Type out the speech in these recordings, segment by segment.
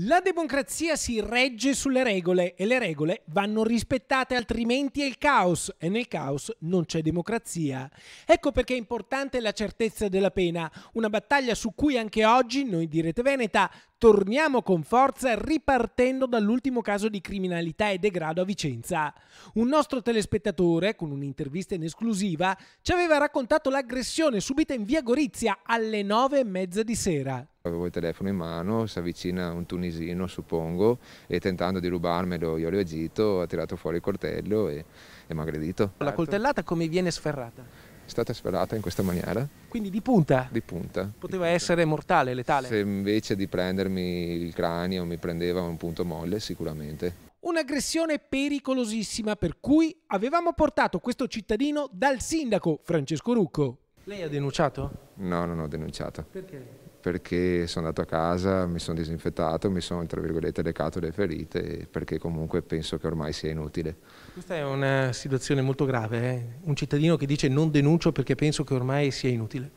La democrazia si regge sulle regole e le regole vanno rispettate altrimenti è il caos e nel caos non c'è democrazia. Ecco perché è importante la certezza della pena, una battaglia su cui anche oggi noi di Rete Veneta torniamo con forza ripartendo dall'ultimo caso di criminalità e degrado a Vicenza. Un nostro telespettatore, con un'intervista in esclusiva, ci aveva raccontato l'aggressione subita in via Gorizia alle nove e mezza di sera. Avevo il telefono in mano, si avvicina un tunisino, suppongo, e tentando di rubarmelo io ho agito, ha tirato fuori il coltello e, e mi ha aggredito. La coltellata come viene sferrata? è stata sferrata in questa maniera. Quindi di punta? Di punta. Poteva di punta. essere mortale, letale? Se invece di prendermi il cranio mi prendeva un punto molle, sicuramente. Un'aggressione pericolosissima per cui avevamo portato questo cittadino dal sindaco Francesco Rucco. Lei ha denunciato? No, non ho denunciato. Perché? perché sono andato a casa, mi sono disinfettato, mi sono tra virgolette lecato le ferite perché comunque penso che ormai sia inutile. Questa è una situazione molto grave, eh? un cittadino che dice non denuncio perché penso che ormai sia inutile.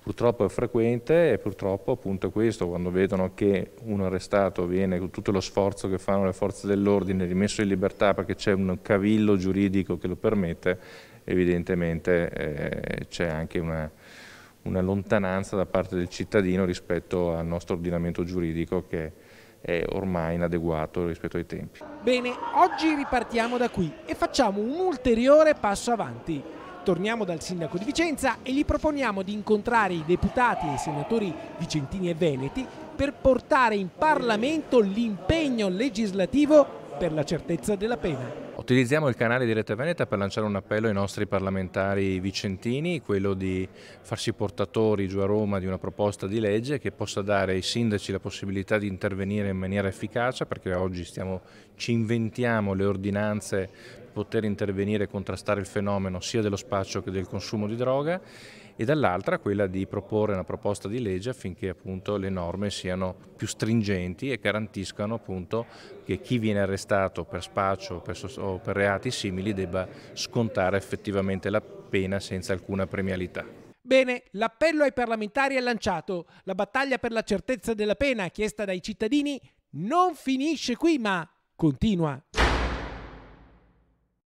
Purtroppo è frequente e purtroppo appunto è questo, quando vedono che un arrestato viene con tutto lo sforzo che fanno le forze dell'ordine rimesso in libertà perché c'è un cavillo giuridico che lo permette, evidentemente eh, c'è anche una una lontananza da parte del cittadino rispetto al nostro ordinamento giuridico che è ormai inadeguato rispetto ai tempi. Bene, oggi ripartiamo da qui e facciamo un ulteriore passo avanti. Torniamo dal sindaco di Vicenza e gli proponiamo di incontrare i deputati e i senatori vicentini e veneti per portare in Parlamento l'impegno legislativo per la certezza della pena. Utilizziamo il canale di Rete Veneta per lanciare un appello ai nostri parlamentari vicentini, quello di farsi portatori giù a Roma di una proposta di legge che possa dare ai sindaci la possibilità di intervenire in maniera efficace, perché oggi stiamo, ci inventiamo le ordinanze poter intervenire e contrastare il fenomeno sia dello spaccio che del consumo di droga e dall'altra quella di proporre una proposta di legge affinché appunto, le norme siano più stringenti e garantiscano appunto, che chi viene arrestato per spaccio per o per reati simili debba scontare effettivamente la pena senza alcuna premialità. Bene, l'appello ai parlamentari è lanciato. La battaglia per la certezza della pena chiesta dai cittadini non finisce qui, ma continua.